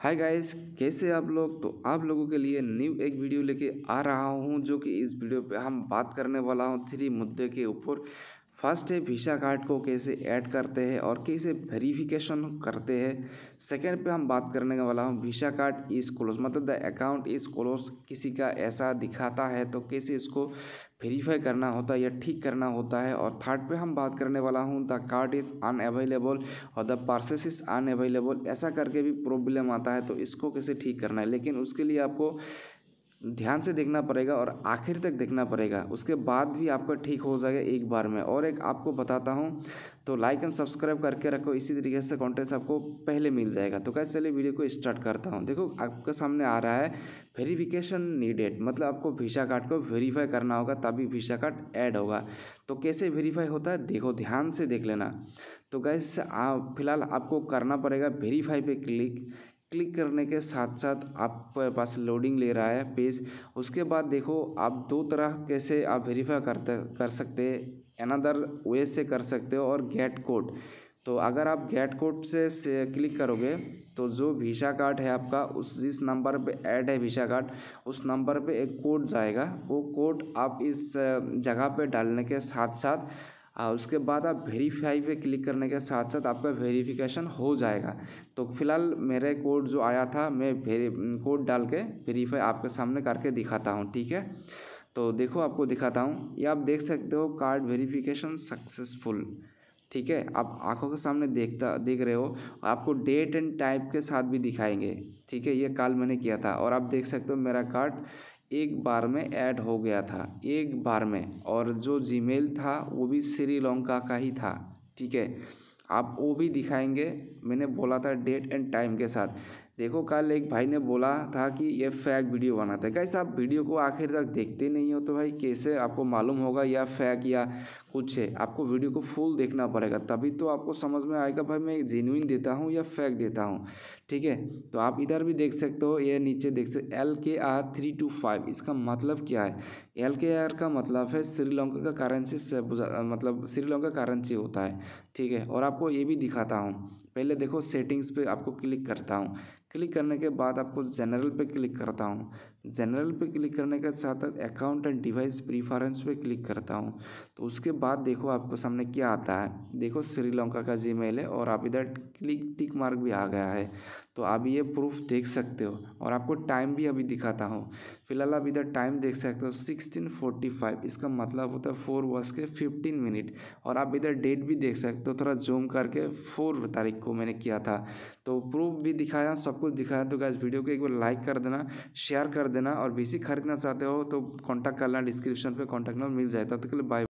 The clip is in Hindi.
हाय गाइस कैसे आप लोग तो आप लोगों के लिए न्यू एक वीडियो लेके आ रहा हूँ जो कि इस वीडियो पे हम बात करने वाला हूँ थ्री मुद्दे के ऊपर फर्स्ट है वीसा कार्ड को कैसे ऐड करते हैं और कैसे वेरिफिकेशन करते हैं सेकेंड पे हम बात करने वाला हूँ वीसा कार्ड इस क्लोज मतलब द अकाउंट इस क्लोज किसी का ऐसा दिखाता है तो कैसे इसको वेरीफाई करना होता है या ठीक करना होता है और थर्ड पे हम बात करने वाला हूँ द कार्ड इज़ अनअवेलेबल और द पार्सेस इज़ अनअवेलेबल ऐसा करके भी प्रॉब्लम आता है तो इसको कैसे ठीक करना है लेकिन उसके लिए आपको ध्यान से देखना पड़ेगा और आखिर तक देखना पड़ेगा उसके बाद भी आपका ठीक हो जाएगा एक बार में और एक आपको बताता हूँ तो लाइक एंड सब्सक्राइब करके रखो इसी तरीके से कॉन्टेंट्स आपको पहले मिल जाएगा तो कैसे चलिए वीडियो को स्टार्ट करता हूँ देखो आपके सामने आ रहा है वेरीफिकेशन नीडेड मतलब आपको वीसा कार्ड को वेरीफाई करना होगा तभी वीसा कार्ड ऐड होगा तो कैसे वेरीफाई होता है देखो ध्यान से देख लेना तो गैस फिलहाल आपको करना पड़ेगा वेरीफाई पे क्लिक क्लिक करने के साथ साथ आप पास लोडिंग ले रहा है पेज उसके बाद देखो आप दो तरह कैसे आप वेरीफाई करते कर सकते हैं अनदर वे से कर सकते हो और गेट कोड तो अगर आप गेट कोड से, से क्लिक करोगे तो जो वीसा कार्ड है आपका उस जिस नंबर पे ऐड है वीसा कार्ड उस नंबर पे एक कोड जाएगा वो कोड आप इस जगह पे डालने के साथ साथ और उसके बाद आप वेरीफाई पे क्लिक करने के साथ साथ आपका वेरिफिकेशन हो जाएगा तो फिलहाल मेरे कोड जो आया था मैं कोड डाल के वेरीफाई आपके सामने करके दिखाता हूँ ठीक है तो देखो आपको दिखाता हूँ ये आप देख सकते हो कार्ड वेरिफिकेशन सक्सेसफुल ठीक है आप आंखों के सामने देखता देख रहे हो आपको डेट एंड टाइप के साथ भी दिखाएंगे ठीक है ये कल मैंने किया था और आप देख सकते हो मेरा कार्ड एक बार में ऐड हो गया था एक बार में और जो जीमेल था वो भी श्रीलंका का ही था ठीक है आप वो भी दिखाएंगे मैंने बोला था डेट एंड टाइम के साथ देखो कल एक भाई ने बोला था कि ये फैक वीडियो बनाते हैं कैसे आप वीडियो को आखिर तक देखते नहीं हो तो भाई कैसे आपको मालूम होगा या फैक या पूछे आपको वीडियो को फुल देखना पड़ेगा तभी तो आपको समझ में आएगा भाई मैं जेन्यून देता हूँ या फेक देता हूँ ठीक है तो आप इधर भी देख सकते हो ये नीचे देख सकते एल के आर थ्री टू फाइव इसका मतलब क्या है एल के आर का मतलब है श्रीलंका का करेंसी से मतलब श्रीलंका करेंसी होता है ठीक है और आपको ये भी दिखाता हूँ पहले देखो सेटिंग्स पर आपको क्लिक करता हूँ क्लिक करने के बाद आपको जनरल पे क्लिक करता हूँ जनरल पे क्लिक करने के साथ अकाउंट एंड डिवाइस प्रीफरेंस पे क्लिक करता हूँ तो उसके बाद बाद देखो आपको सामने क्या आता है देखो श्रीलंका का जी है और आप इधर क्लिक टिक मार्क भी आ गया है तो आप ये प्रूफ देख सकते हो और आपको टाइम भी अभी दिखाता हूँ फिलहाल आप इधर टाइम देख सकते हो सिक्सटीन फोर्टी फाइव इसका मतलब होता है फोर वर्ष के फिफ्टीन मिनट और आप इधर डेट भी देख सकते हो थोड़ा जूम करके फोर तारीख को मैंने किया था तो प्रूफ भी दिखाया सब कुछ दिखाया तो गैस वीडियो को एक बार लाइक कर देना शेयर कर देना और बीसी खरीदना चाहते हो तो कॉन्टैक्ट करना डिस्क्रिप्शन पर कॉन्टैक्ट नंबर मिल जाएगा तब तो कल बाय